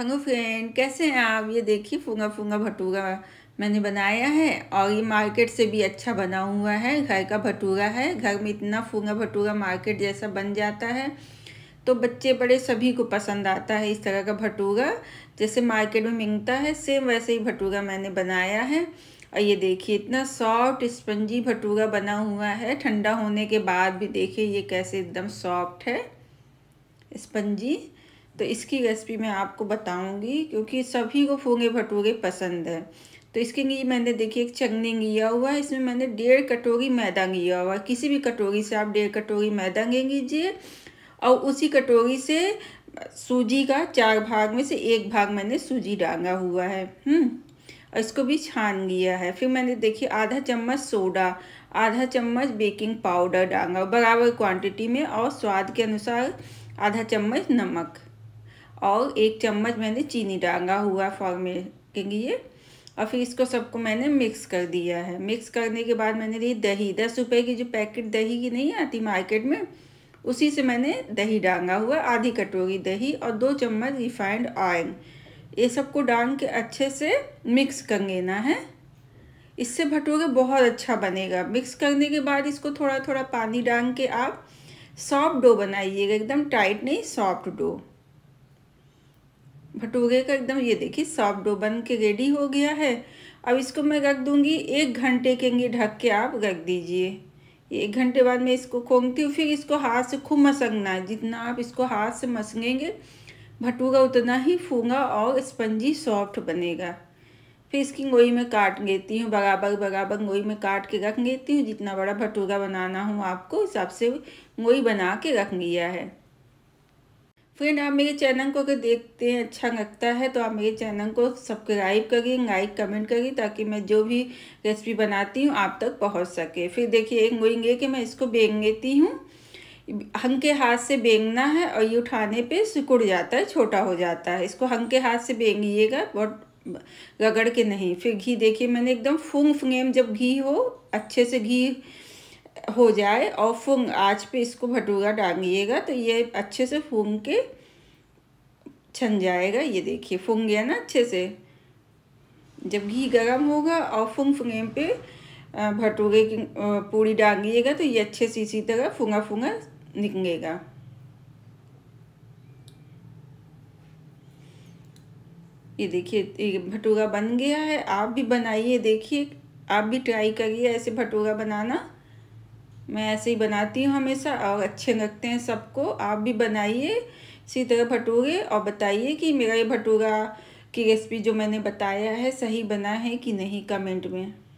hello friend कैसे हैं आप ये देखिए फूंगा फूंगा भटूरा मैंने बनाया है और ये मार्केट से भी अच्छा बना हुआ है घर का भटूरा है घर में इतना फूंगा भटूरा मार्केट जैसा बन जाता है तो बच्चे बड़े सभी को पसंद आता है इस तरह का भटूरा जैसे मार्केट में मिलता है सेम वैसे ही भटूरा मैंने बनाया है और ये देखिए इतना सॉफ्ट स्पंजी भटूरा बना हुआ है ठंडा होने के बाद भी देखिए ये कैसे एकदम सॉफ्ट है स्पंजी तो इसकी रेसिपी मैं आपको बताऊंगी क्योंकि सभी को फोंगे भटूरे पसंद है तो इसके लिए मैंने देखिए एक चंगनी लिया हुआ है इसमें मैंने डेढ़ कटोरी मैदा लिया हुआ है किसी भी कटोरी से आप डेढ़ कटोरी मैदा ले लीजिए और उसी कटोरी से सूजी का चार भाग में से एक भाग मैंने सूजी डांगा हुआ है हम्म, और इसको भी छान लिया है फिर मैंने देखिए आधा चम्मच सोडा आधा चम्मच बेकिंग पाउडर डांगा बराबर क्वांटिटी में और स्वाद के अनुसार आधा चम्मच नमक और एक चम्मच मैंने चीनी डांगा हुआ फॉर्मे के लिए और फिर इसको सबको मैंने मिक्स कर दिया है मिक्स करने के बाद मैंने ली दही दस रुपये की जो पैकेट दही की नहीं आती मार्केट में उसी से मैंने दही डांगा हुआ आधी कटोरी दही और दो चम्मच रिफाइंड ऑयल ये सबको डाल के अच्छे से मिक्स कर लेना है इससे भटूरे बहुत अच्छा बनेगा मिक्स करने के बाद इसको थोड़ा थोड़ा पानी डाल के आप सॉफ्ट डो बनाइएगा एकदम टाइट नहीं सॉफ्ट डो भटूरे का एकदम ये देखिए सॉफ्ट डो बन के रेडी हो गया है अब इसको मैं रख दूँगी एक घंटे के लिए ढक के आप रख दीजिए एक घंटे बाद मैं इसको खोंगती हूँ फिर इसको हाथ से खूब मसंगना है जितना आप इसको हाथ से मसंगेंगे भटूगा उतना ही फूंगा और स्पंजी सॉफ्ट बनेगा फिर इसकी गोई में काट लेती हूँ बराबर बराबर गोई में काट के रख लेती हूँ जितना बड़ा भटूगा बनाना हो आपको हिसाब से गोई बना के रख लिया है फ्रेंड तो आप मेरे चैनल को अगर देखते हैं अच्छा लगता है तो आप मेरे चैनल को सब्सक्राइब करिए लाइक कमेंट करिए ताकि मैं जो भी रेसिपी बनाती हूँ आप तक पहुँच सके फिर देखिए एक मोइंगे कि मैं इसको बेंग लेती हूँ हंग के हाथ से बेंगना है और ये उठाने पे सिकुड़ जाता है छोटा हो जाता है इसको हंग के हाथ से बेंगिएगा बहुत रगड़ के नहीं फिर घी देखिए मैंने एकदम फूंग फुंगेम जब घी हो अच्छे से घी हो जाए और फूंग आज पे इसको भटूरा डालिएगा तो ये अच्छे से फूंग के छन जाएगा ये देखिए फूंग गया ना अच्छे से जब घी गर्म होगा और फूंग फूंगे पे भटूरे की पूड़ी डालिएगा तो ये अच्छे से इसी तरह फूंगा फूंगा निकलेगा ये देखिए भटूरा बन गया है आप भी बनाइए देखिए आप भी ट्राई करिए ऐसे भटूरा बनाना मैं ऐसे ही बनाती हूँ हमेशा और अच्छे लगते हैं सबको आप भी बनाइए इसी तरह भटूरे और बताइए कि मेरा ये भटूरा की रेसिपी जो मैंने बताया है सही बना है कि नहीं कमेंट में